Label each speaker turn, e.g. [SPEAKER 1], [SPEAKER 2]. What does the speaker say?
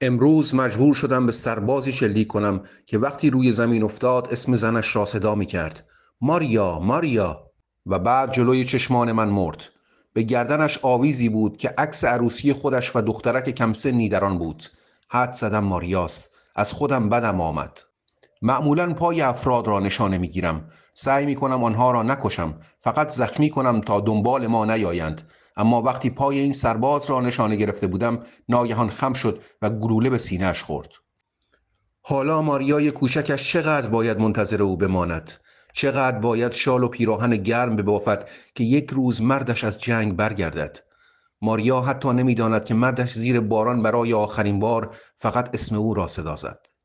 [SPEAKER 1] امروز مجبور شدم به سربازی شلیک کنم که وقتی روی زمین افتاد اسم زنش را صدا می کرد ماریا ماریا و بعد جلوی چشمان من مرد به گردنش آویزی بود که عکس عروسی خودش و دخترک کمسنی در آن بود حد زدم ماریاست از خودم بدم آمد معمولا پای افراد را نشانه می گیرم. سعی می کنم آنها را نکشم. فقط زخمی کنم تا دنبال ما نیایند. اما وقتی پای این سرباز را نشانه گرفته بودم ناگهان خم شد و گلوله به سینهش خورد. حالا ماریای کوچکش چقدر باید منتظر او بماند؟ چقدر باید شال و پیراهن گرم ببافد که یک روز مردش از جنگ برگردد؟ ماریا حتی نمیداند که مردش زیر باران برای آخرین بار فقط اسم او را صدا زد.